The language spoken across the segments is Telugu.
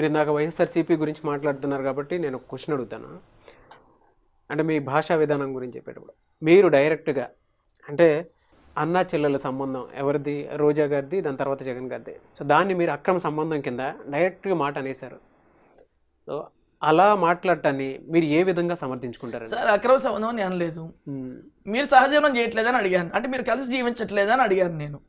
మీరు ఇందాక వైఎస్ఆర్సీపీ గురించి మాట్లాడుతున్నారు కాబట్టి నేను ఒక క్వశ్చన్ అడుగుతాను అంటే మీ భాషా విధానం గురించి చెప్పేటప్పుడు మీరు డైరెక్ట్గా అంటే అన్న చెల్లెల సంబంధం ఎవరిది రోజా గారిది దాని తర్వాత జగన్ గారిది సో దాన్ని మీరు అక్రమ సంబంధం కింద డైరెక్ట్గా మాట అనేశారు సో అలా మాట్లాడటాన్ని మీరు ఏ విధంగా సమర్థించుకుంటారు సార్ అక్రమ సంబంధం అని అనలేదు మీరు సహజీవనం చేయట్లేదని అడిగాను అంటే మీరు కలిసి జీవించట్లేదని అడిగాను నేను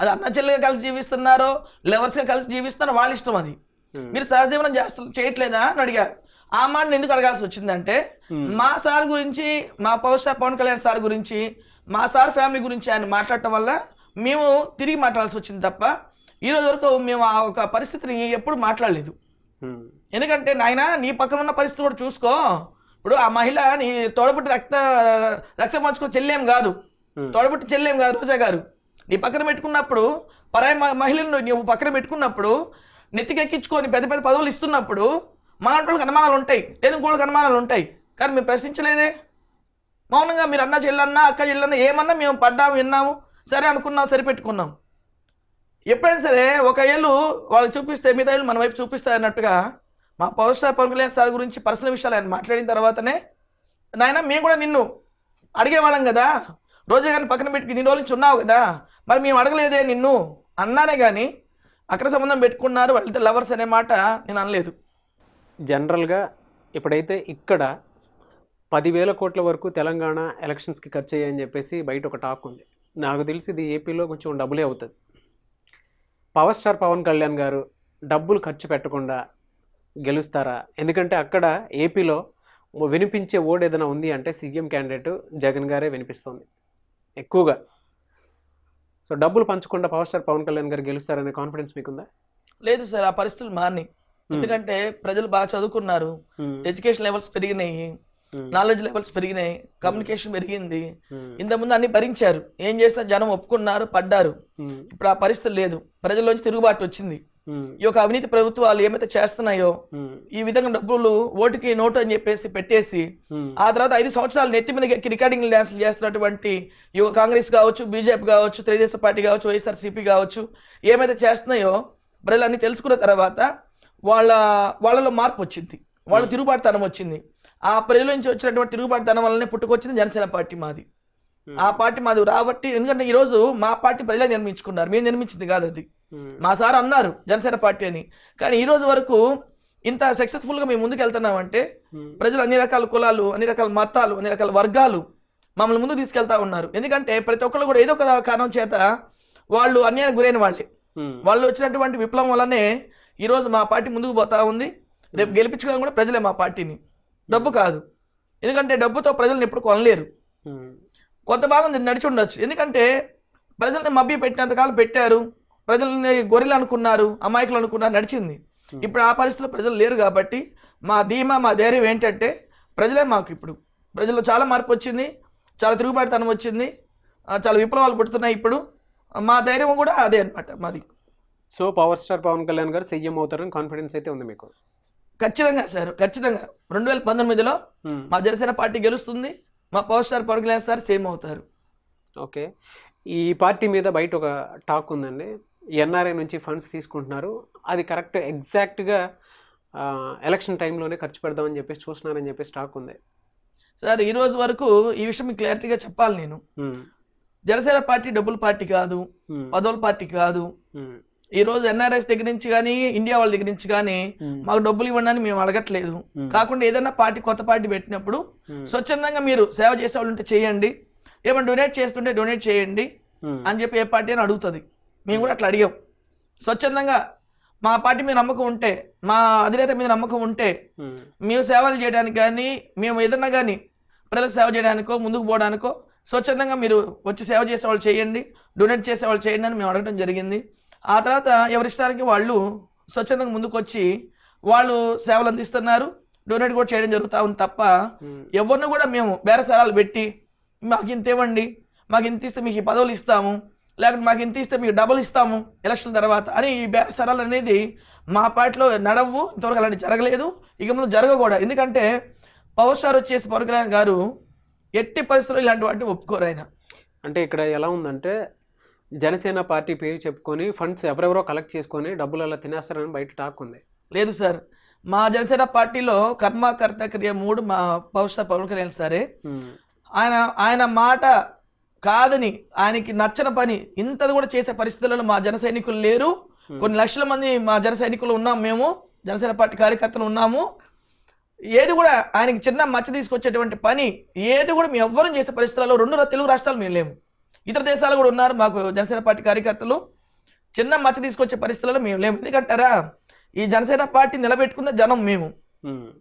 అది అన్న చెల్లెగా కలిసి జీవిస్తున్నారో లెవర్స్గా కలిసి జీవిస్తున్నారో వాళ్ళ ఇష్టం అది Hmm. మీరు సహజీవనం చేస్త చేయట్లేదా అని అడిగారు ఆ మాటను ఎందుకు అడగాల్సి వచ్చిందంటే hmm. మా సార్ గురించి మా పౌష పవన్ కళ్యాణ్ సార్ గురించి మా సార్ ఫ్యామిలీ గురించి ఆయన మాట్లాడటం వల్ల మేము తిరిగి మాట్లాడాల్సి వచ్చింది తప్ప ఈ రోజు వరకు మేము ఆ ఒక పరిస్థితిని ఎప్పుడు మాట్లాడలేదు hmm. ఎందుకంటే నాయన నీ పక్కన ఉన్న పరిస్థితి కూడా చూసుకో ఇప్పుడు ఆ మహిళ నీ తోడబుట్టి రక్త రక్తం మార్చుకుని చెల్లేం కాదు తోడబుట్టి చెల్లేం కాదు రోజా గారు నీ పక్కన పెట్టుకున్నప్పుడు పరాయి మహిళను నువ్వు పక్కన పెట్టుకున్నప్పుడు నెత్తికెక్కించుకొని పెద్ద పెద్ద పదవులు ఇస్తున్నప్పుడు మా వాళ్ళకి అనుమానాలు ఉంటాయి లేదు ఇంకోళ్ళకి అనుమానాలు ఉంటాయి కానీ మేము ప్రశ్నించలేదే మౌనంగా మీరు అన్న చెల్లన్నా అక్క చెల్లన్నా ఏమన్నా మేము పడ్డాము విన్నాము సరే అనుకున్నాం సరిపెట్టుకున్నాం ఎప్పుడైనా సరే ఒక ఏళ్ళు వాళ్ళు చూపిస్తే మిగతా ఏళ్ళు మన వైపు చూపిస్తా అన్నట్టుగా మా power star Pawan Kalyan sir గురించి పర్సనల్ విషయాలు ఆయన మాట్లాడిన తర్వాతనే నాయన మేము కూడా నిన్ను అడిగేవాళ్ళం కదా రోజే కానీ పక్కన పెట్టి నీ రోజు నుంచి ఉన్నావు కదా మరి మేము అడగలేదే నిన్ను అన్నానే కానీ అక్కడ సంబంధం పెట్టుకున్నారు వాళ్ళిద్దరు లవర్స్ అనే మాట నేను అనలేదు జనరల్గా ఇప్పుడైతే ఇక్కడ పదివేల కోట్ల వరకు తెలంగాణ ఎలక్షన్స్కి ఖర్చు అయ్యాయని చెప్పేసి బయట ఒక టాక్ ఉంది నాకు తెలిసి ఇది ఏపీలో కొంచెం డబ్బులే అవుతుంది పవర్ స్టార్ పవన్ కళ్యాణ్ గారు డబ్బులు ఖర్చు పెట్టకుండా గెలుస్తారా ఎందుకంటే అక్కడ ఏపీలో వినిపించే ఓడు ఏదైనా ఉంది అంటే సీఎం క్యాండిడేట్ జగన్ గారే వినిపిస్తుంది ఎక్కువగా సో డబ్బులు పంచకుండా పవర్ స్టార్ పవన్ కళ్యాణ్ గారు గెలుస్తారనే కాన్ఫిడెన్స్ మీకుందా లేదు సార్ ఆ పరిస్థితులు మారినాయి hmm. ఎందుకంటే ప్రజలు బాగా చదువుకున్నారు hmm. ఎడ్యుకేషన్ లెవెల్స్ పెరిగినాయి నాలెడ్జ్ hmm. లెవెల్స్ పెరిగినాయి కమ్యూనికేషన్ పెరిగింది ఇంతకుముందు అన్ని భరించారు ఏం చేసినా జనం ఒప్పుకున్నారు పడ్డారు ఇప్పుడు ఆ పరిస్థితి లేదు ప్రజల్లోంచి తిరుగుబాటు వచ్చింది Hmm. ఈ యొక్క అవినీతి ప్రభుత్వాలు ఏమైతే చేస్తున్నాయో hmm. ఈ విధంగా డబ్బులు ఓటుకి నోటు అని చెప్పేసి పెట్టేసి hmm. ఆ తర్వాత ఐదు సంవత్సరాలు నెత్తి మీద రికార్డింగ్ డ్యాన్స్ చేస్తున్నటువంటి యువ కాంగ్రెస్ కావచ్చు బీజేపీ కావచ్చు తెలుగుదేశం పార్టీ కావచ్చు వైఎస్ఆర్సీపీ కావచ్చు ఏమైతే చేస్తున్నాయో ప్రజలన్నీ తెలుసుకున్న తర్వాత వాళ్ళ వాళ్ళలో మార్పు వచ్చింది వాళ్ళ తిరుగుబాటుతనం వచ్చింది ఆ ప్రజల నుంచి వచ్చినటువంటి తిరుగుబాటుతనం వల్లనే పుట్టుకొచ్చింది జనసేన పార్టీ మాది ఆ hmm. పార్టీ మాది రాబట్టి ఎందుకంటే ఈ రోజు మా పార్టీ ప్రజలే నిర్మించుకున్నారు మేము నిర్మించింది కాదు అది hmm. మా సార్ అన్నారు జనసేన పార్టీ అని కానీ ఈ రోజు వరకు ఇంత సక్సెస్ఫుల్ గా మేము ముందుకు వెళ్తున్నామంటే hmm. ప్రజలు అన్ని రకాల కులాలు అన్ని రకాల మతాలు అన్ని రకాల వర్గాలు మమ్మల్ని ముందుకు తీసుకెళ్తా ఉన్నారు ఎందుకంటే ప్రతి ఒక్కరు కూడా ఏదో ఒక కారణం చేత వాళ్ళు అన్యాయం గురైన వాళ్ళే వాళ్ళు వచ్చినటువంటి విప్లవం వల్లనే ఈ రోజు మా పార్టీ ముందుకు పోతా ఉంది రేపు గెలిపించుకోవడం కూడా ప్రజలే మా పార్టీని డబ్బు కాదు ఎందుకంటే డబ్బుతో ప్రజలను ఎప్పుడు కొనలేరు కొంత భాగం నడిచి ఉండొచ్చు ఎందుకంటే ప్రజల్ని మభ్య పెట్టినంతకాలం పెట్టారు ప్రజల్ని గొర్రెలు అనుకున్నారు అమాయకులు అనుకున్నారు నడిచింది hmm. ఇప్పుడు ఆ పరిస్థితిలో ప్రజలు లేరు కాబట్టి మా ధీమా మా ధైర్యం ఏంటంటే ప్రజలే మాకు ఇప్పుడు ప్రజల్లో చాలా మార్పు వచ్చింది చాలా తిరుగుబాటుతనం వచ్చింది చాలా విప్లవాలు పుడుతున్నాయి ఇప్పుడు మా ధైర్యం కూడా అదే అనమాట మాది so power star Pawan Kalyan గారు సీఎం అవుతారని కాన్ఫిడెన్స్ అయితే ఉంది మీకు ఖచ్చితంగా సార్ ఖచ్చితంగా రెండు వేల పంతొమ్మిదిలో hmm. మా జనసేన పార్టీ గెలుస్తుంది మా power star Pawan Kalyan sir same అవుతారు ఓకే ఈ పార్టీ మీద బయట ఒక టాక్ ఉందండి ఎన్ఆర్ఐ నుంచి ఫండ్స్ తీసుకుంటున్నారు అది కరెక్ట్ ఎగ్జాక్ట్గా ఎలక్షన్ టైంలోనే ఖర్చు పెడదామని చెప్పేసి చూస్తున్నారని చెప్పేసి టాక్ ఉంది సార్ ఈ రోజు వరకు ఈ విషయం క్లారిటీగా చెప్పాలి నేను జనసేన పార్టీ డబ్బుల పార్టీ కాదు పదవుల పార్టీ కాదు ఈ రోజు ఎన్ఆర్ఎస్ దగ్గర నుంచి కానీ ఇండియా వాళ్ళ దగ్గర నుంచి కానీ మాకు డబ్బులు ఇవ్వండి మేము అడగట్లేదు కాకుండా ఏదైనా పార్టీ కొత్త పార్టీ పెట్టినప్పుడు స్వచ్ఛందంగా మీరు సేవ చేసే వాళ్ళు ఉంటే చేయండి ఏమైనా డొనేట్ చేస్తుంటే డొనేట్ చేయండి అని చెప్పి ఏ పార్టీ అని అడుగుతుంది మేము కూడా అట్లా అడిగాం స్వచ్ఛందంగా మా పార్టీ మీద నమ్మకం ఉంటే మా అధినేత మీద నమ్మకం ఉంటే మేము సేవలు చేయడానికి కానీ మేము ఏదన్నా కానీ ప్రజలకు సేవ చేయడానికో ముందుకు పోవడానికో స్వచ్ఛందంగా మీరు వచ్చి సేవ చేసే వాళ్ళు చేయండి డొనేట్ చేసే వాళ్ళు చేయండి అని మేము అడగడం జరిగింది ఆ తర్వాత ఎవరిష్టానికి వాళ్ళు స్వచ్ఛందంగా ముందుకొచ్చి వాళ్ళు సేవలు అందిస్తున్నారు డొనేట్ కూడా చేయడం జరుగుతూ ఉంది తప్ప ఎవరిని కూడా మేము బేరసారాలు పెట్టి మాకు ఇంత ఇవ్వండి మాకు ఇంత ఇస్తే మీకు పదవులు ఇస్తాము లేకపోతే మాకు ఇంత ఇస్తే మీకు డబ్బులు ఇస్తాము ఎలక్షన్ తర్వాత అని ఈ బేరసారాలు అనేది మా పార్టీలో నడవు ఇంతవరకు అలాంటి జరగలేదు ఇక ముందు జరగకూడదు ఎందుకంటే పవర్ స్టార్ వచ్చేసి పవన్ కళ్యాణ్ గారు ఎట్టి పరిస్థితుల్లో ఇలాంటి వాటిని ఒప్పుకోరు ఆయన అంటే ఇక్కడ ఎలా ఉందంటే జనసేన పార్టీ పేరు చెప్పుకొని ఫండ్స్ ఎవరెవరో కలెక్ట్ చేసుకొని డబ్బులు అలా తినేస్తారని బయట టాక్ ఉంది లేదు సార్ మా జనసేన పార్టీలో కర్మకర్త క్రియ మూడు మా బహుశా పవన్ కళ్యాణ్ సారే ఆయన ఆయన మాట కాదని ఆయనకి నచ్చని పని ఇంతది కూడా చేసే పరిస్థితులలో మా జన సైనికులు లేరు కొన్ని లక్షల మంది మా జన సైనికులు ఉన్నాం మేము జనసేన పార్టీ కార్యకర్తలు ఉన్నాము ఏది కూడా ఆయనకి చిన్న మచ్చ తీసుకొచ్చేటువంటి పని ఏది కూడా మేము ఎవ్వరూ చేసే పరిస్థితులలో రెండు తెలుగు రాష్ట్రాలు మేము లేము ఇతర దేశాలు కూడా ఉన్నారు మాకు జనసేన పార్టీ కార్యకర్తలు చిన్న మచ్చ తీసుకొచ్చే పరిస్థితుల్లో మేము లేము ఎందుకంటారా ఈ జనసేన పార్టీ నిలబెట్టుకున్న జనం మేము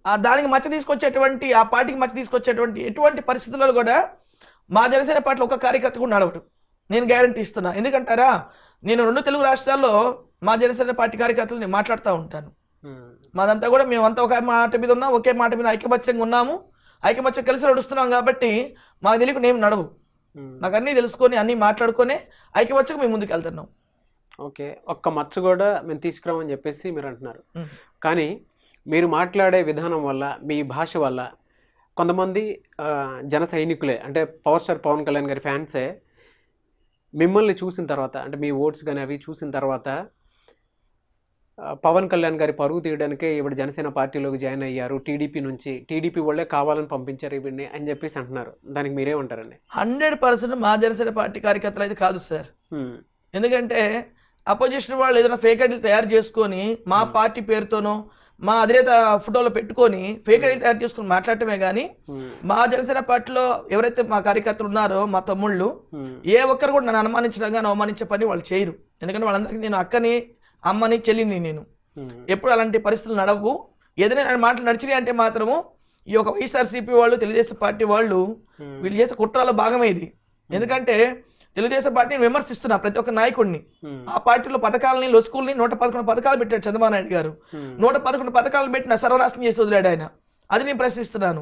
ఆ దానికి మచ్చ తీసుకొచ్చేటువంటి ఆ పార్టీకి మచ్చ తీసుకొచ్చేటువంటి ఎటువంటి పరిస్థితులలో కూడా మా జనసేన పార్టీలో ఒక కార్యకర్త కూడా నడవడు నేను గ్యారంటీ ఇస్తున్నా ఎందుకంటారా నేను రెండు తెలుగు రాష్ట్రాల్లో మా జనసేన పార్టీ కార్యకర్తలు నేను మాట్లాడుతూ ఉంటాను మాదంతా కూడా మేమంతా ఒక మాట మీద ఉన్నాం ఒకే మాట మీద ఐక్యమత్యంగా ఉన్నాము ఐకమత్యం కలిసి నడుస్తున్నాం కాబట్టి మాకు తెలియకుండా నేను నడవు Hmm. నాకు అన్నీ తెలుసుకొని అన్నీ మాట్లాడుకొని ఐక్యమత్యకు మేము ముందుకు వెళ్తున్నాం ఓకే ఒక్క మచ్చ కూడా మేము తీసుకురామని చెప్పేసి మీరు అంటున్నారు hmm. కానీ మీరు మాట్లాడే విధానం వల్ల మీ భాష వల్ల కొంతమంది జన సైనికులే అంటే పవర్ స్టార్ పవన్ కళ్యాణ్ గారి ఫ్యాన్సే మిమ్మల్ని చూసిన తర్వాత అంటే మీ ఓట్స్ కానీ అవి చూసిన తర్వాత పవన్ కళ్యాణ్ గారి పరువు తీయడానికే ఈవిడ జనసేన పార్టీలోకి జాయిన్ అయ్యారు టీడీపీ నుంచి టీడీపీ వాళ్ళే కావాలని పంపించారు ఈవిడ్ని అని చెప్పేసి అంటున్నారు దానికి మీరే ఉంటారండి హండ్రెడ్ పర్సెంట్ మా జనసేన పార్టీ కార్యకర్తలు అయితే కాదు సార్ ఎందుకంటే అపోజిషన్ వాళ్ళు ఏదైనా ఫేక్ ఐడీలు తయారు చేసుకొని మా పార్టీ పేరుతోనో మా అధినేత ఫోటోలో పెట్టుకొని ఫేక్ ఐడీలు తయారు చేసుకుని మాట్లాడటమే కానీ మా జనసేన పార్టీలో ఎవరైతే మా కార్యకర్తలు ఉన్నారో మా తమ్ముళ్ళు ఏ ఒక్కరు కూడా నన్ను అనుమానించడం కానీ అవమానించే పని వాళ్ళు చేయరు ఎందుకంటే వాళ్ళందరికీ నేను అక్కని అమ్మని చెల్లిని నేను ఎప్పుడు అలాంటి పరిస్థితులు నడవు ఏదైనా మాటలు నడిచినాయి అంటే మాత్రము ఈ యొక్క వైఎస్ఆర్సీపీ వాళ్ళు తెలుగుదేశం పార్టీ వాళ్ళు వీళ్ళు చేసే కుట్రాల భాగమే ఇది ఎందుకంటే తెలుగుదేశం పార్టీని విమర్శిస్తున్నా ప్రతి ఒక్క నాయకుడిని ఆ పార్టీలో పథకాలని లొసుకుల్ని నూట పదకొండు పథకాలు పెట్టాడు చంద్రబాబు నాయుడు గారు నూట పదకొండు పథకాలు పెట్టిన సర్వనాశనం చేసి వదిలాడు ఆయన అది నేను ప్రశ్నిస్తున్నాను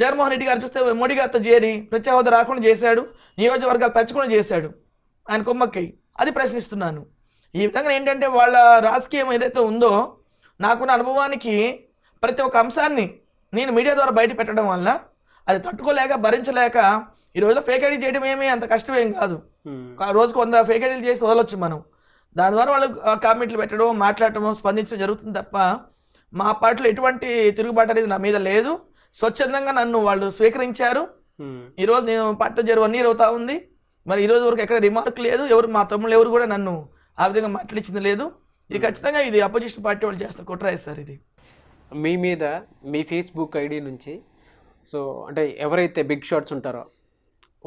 జగన్మోహన్ రెడ్డి గారు చూస్తే మోడీ గారితో చేరి ప్రత్యేక హోదా రాకుండా చేశాడు నియోజకవర్గాలు పెంచకుండా చేశాడు ఆయన కొమ్మక్కై అది ప్రశ్నిస్తున్నాను ఈ విధంగా ఏంటంటే వాళ్ళ రాజకీయం ఏదైతే ఉందో నాకున్న అనుభవానికి ప్రతి ఒక్క అంశాన్ని నేను మీడియా ద్వారా బయట పెట్టడం వల్ల అది తట్టుకోలేక భరించలేక ఈ రోజులో ఫేక్ ఐడీ చేయడం ఏమీ అంత కష్టమేం కాదు రోజుకు వంద ఫేక్ ఐడీలు చేసి వదలొచ్చు మనం దాని ద్వారా వాళ్ళు కామెంట్లు పెట్టడం మాట్లాడటం స్పందించడం జరుగుతుంది తప్ప మా పార్టీలో ఎటువంటి తిరుగుబాటు అనేది నా మీద లేదు స్వచ్ఛందంగా నన్ను వాళ్ళు స్వీకరించారు ఈరోజు నేను పార్టీలో చేరు అన్నీ అవుతా ఉంది మరి ఈ రోజు వరకు ఎక్కడ రిమార్క్ లేదు ఎవరు మా తమ్ముళ్ళు ఎవరు కూడా నన్ను ఆ విధంగా మాట్లాడించింది లేదు ఇది hmm. ఖచ్చితంగా ఇది అపోజిషన్ పార్టీ వాళ్ళు చేస్తారు కుట్రాయి సార్ ఇది మీ మీద మీ ఫేస్బుక్ ఐడి నుంచి సో అంటే ఎవరైతే బిగ్ షాట్స్ ఉంటారో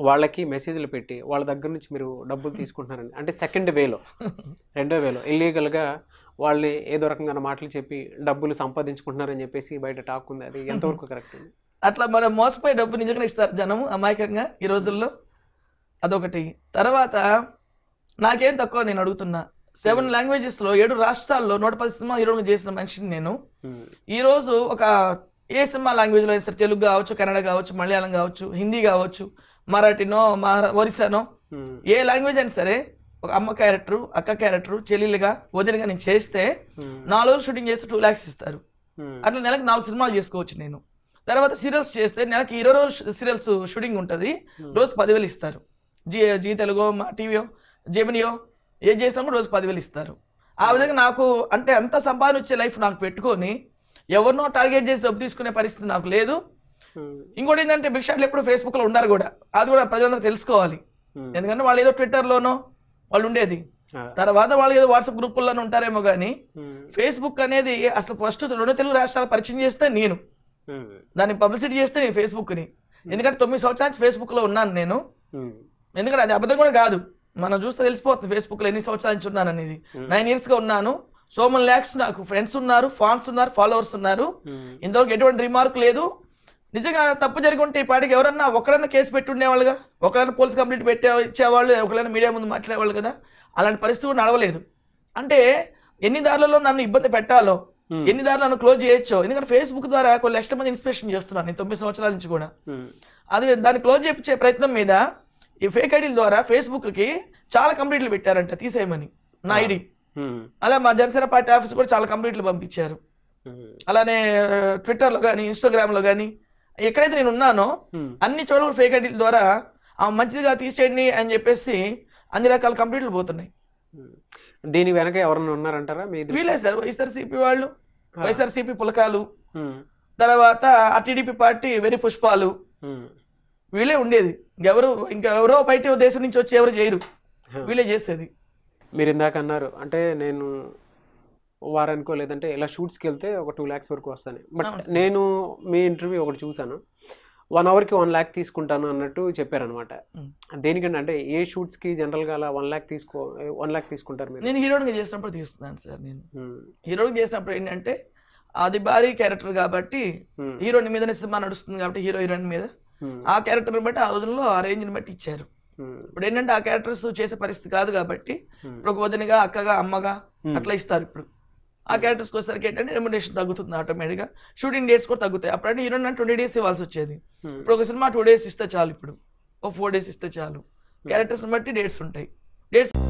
వాళ్ళకి మెసేజ్లు పెట్టి వాళ్ళ దగ్గర నుంచి మీరు డబ్బులు hmm. తీసుకుంటున్నారండి అంటే సెకండ్ వేలో రెండో వేలో ఇల్లీగల్గా వాళ్ళని ఏదో రకంగా మాటలు చెప్పి డబ్బులు సంపాదించుకుంటున్నారని చెప్పేసి బయట టాక్ ఉంది అది ఎంతవరకు కరెక్ట్ అట్లా మనం మోసపోయి డబ్బు నిజంగా ఇస్తారు జనం అమాయకంగా ఈ రోజుల్లో అదొకటి తర్వాత నాకేం తక్కువ నేను అడుగుతున్నా సెవెన్ hmm. లాంగ్వేజెస్ లో ఏడు రాష్ట్రాల్లో నూట పది సినిమా హీరోలు చేసిన మనిషిని నేను hmm. ఈ రోజు ఒక ఏ సినిమా లాంగ్వేజ్ లో అయినా సరే తెలుగు కావచ్చు కన్నడ కావచ్చు మలయాళం కావచ్చు హిందీ కావచ్చు మరాఠీనో మహారా ఒరిస్సానో hmm. ఏ లాంగ్వేజ్ అయినా సరే ఒక అమ్మ క్యారెక్టర్ అక్క క్యారెక్టర్ చెల్లెలుగా వదిలిగా నేను చేస్తే నాలుగు రోజులు షూటింగ్ చేస్తే టూ ల్యాక్స్ ఇస్తారు అట్లా నెలకు నాలుగు సినిమాలు చేసుకోవచ్చు నేను తర్వాత సీరియల్స్ చేస్తే నెలకి ఇరవై రోజు సీరియల్స్ షూటింగ్ ఉంటుంది రోజు పదివేలు ఇస్తారు జీ జీ తెలుగు మా టీవీ జెమినియో ఏం చేసినా కూడా రోజు పదివేలు ఇస్తారు ఆ విధంగా నాకు అంటే అంత సంపాదన వచ్చే లైఫ్ నాకు పెట్టుకొని ఎవరినో టార్గెట్ చేసి డబ్బు తీసుకునే పరిస్థితి నాకు లేదు hmm. ఇంకోటి ఏంటంటే బిగ్ షాట్లు ఎప్పుడు ఫేస్బుక్లో ఉండరు కూడా అది కూడా ప్రజలందరూ తెలుసుకోవాలి hmm. ఎందుకంటే వాళ్ళు ఏదో ట్విట్టర్లోనో వాళ్ళు ఉండేది తర్వాత వాళ్ళు ఏదో వాట్సాప్ గ్రూపుల్లోనే ఉంటారేమో కానీ hmm. ఫేస్బుక్ అనేది అసలు ఫస్ట్ రెండు తెలుగు రాష్ట్రాలు పరిచయం చేస్తే నేను దాన్ని పబ్లిసిటీ చేస్తే నేను ఫేస్బుక్ని ఎందుకంటే తొమ్మిది సంవత్సరాలు ఫేస్బుక్లో ఉన్నాను నేను ఎందుకంటే అది అబద్ధం కూడా కాదు మనం చూస్తే తెలిసిపోతుంది ఫేస్బుక్ లో ఎన్ని సంవత్సరాల నుంచి ఉన్నాను అనేది నైన్ ఇయర్స్గా ఉన్నాను సో మన ల్యాక్స్ నాకు ఫ్రెండ్స్ ఉన్నారు ఫాన్స్ ఉన్నారు ఫాలోవర్స్ ఉన్నారు ఇంతవరకు ఎటువంటి రిమార్క్ లేదు నిజంగా తప్పు జరుగుంటే ఈ పాటికి ఎవరన్నా ఒకరైనా కేసు ఉండేవాళ్ళుగా ఒకరైనా పోలీస్ కంప్లైంట్ పెట్టే ఇచ్చేవాళ్ళు ఒకరైనా మీడియా ముందు మాట్లాడేవాళ్ళు కదా అలాంటి పరిస్థితి కూడా నడవలేదు అంటే ఎన్ని దారులలో నన్ను ఇబ్బంది పెట్టాలో ఎన్ని దారులు నన్ను క్లోజ్ చేయొచ్చో ఎందుకంటే ఫేస్బుక్ ద్వారా కొన్ని లక్షల మంది ఇన్స్పిరేషన్ చేస్తున్నాను నేను తొమ్మిది సంవత్సరాల నుంచి కూడా అది దాన్ని క్లోజ్ చేయించే ప్రయత్నం మీద ఈ ఫేక్ ఐడి ద్వారా ఫేస్బుక్ కి చాలా కంప్లీట్లు పెట్టారంట తీసేయమని నా ఐడి అలా మా జనసేన పార్టీ ఆఫీస్ కూడా చాలా కంప్లీట్లు పంపించారు అలానే ట్విట్టర్ లో కానీ లో కానీ ఎక్కడైతే నేను ఉన్నానో అన్ని చోట్ల ఫేక్ ఐడీల ద్వారా ఆ మంచిదిగా తీసేయండి అని చెప్పేసి అన్ని రకాల కంప్లీట్లు పోతున్నాయి దీని వెనక ఎవరైనా ఉన్నారంటారా వీలేదు సార్ సిపి వాళ్ళు సిపి పులకాలు తర్వాత ఆ టీడీపీ పార్టీ వెరీ పుష్పాలు వీళ్ళే ఉండేది ఇంకెవరు ఇంకెవరో బయట దేశం నుంచి వచ్చి ఎవరు చేయరు వీళ్ళే చేసేది మీరు ఇందాక అన్నారు అంటే నేను వారనుకో లేదంటే ఇలా షూట్స్కి వెళ్తే ఒక టూ ల్యాక్స్ వరకు వస్తాను బట్ నేను మీ ఇంటర్వ్యూ ఒకటి చూశాను వన్ అవర్కి వన్ ల్యాక్ తీసుకుంటాను అన్నట్టు చెప్పారనమాట దేనికంటే అంటే ఏ షూట్స్కి జనరల్గా అలా వన్ ల్యాక్ తీసుకో వన్ ల్యాక్ తీసుకుంటారు మీరు నేను హీరోయిన్గా చేసినప్పుడు తీసుకున్నాను సార్ నేను హీరోయిన్ చేసినప్పుడు ఏంటంటే అది భారీ క్యారెక్టర్ కాబట్టి హీరోయిన్ మీదనే సినిమా నడుస్తుంది కాబట్టి హీరో హీరోయిన్ మీద ఆ క్యారెక్టర్ బట్టి ఆ రోజుల్లో ఆ రేంజ్ని బట్టి ఇచ్చారు ఇప్పుడు ఏంటంటే ఆ క్యారెక్టర్స్ చేసే పరిస్థితి కాదు కాబట్టి ఇప్పుడు ఒక వదినగా అక్కగా అమ్మగా అట్లా ఇస్తారు ఇప్పుడు ఆ క్యారెక్టర్స్కి వచ్చేసరికి ఏంటంటే రెమ్యునేషన్ తగ్గుతుంది ఆటోమేటిక్గా షూటింగ్ డేట్స్ కూడా తగ్గుతాయి అప్పుడంటే హీరోయిన్ ట్వంటీ డేస్ ఇవ్వాల్సి వచ్చేది ఇప్పుడు ఒక సినిమా టూ డేస్ ఇస్తే చాలు ఇప్పుడు ఒక ఫోర్ డేస్ ఇస్తే చాలు క్యారెక్టర్స్ని బట్టి డేట్స్ ఉంటాయి డేట్స్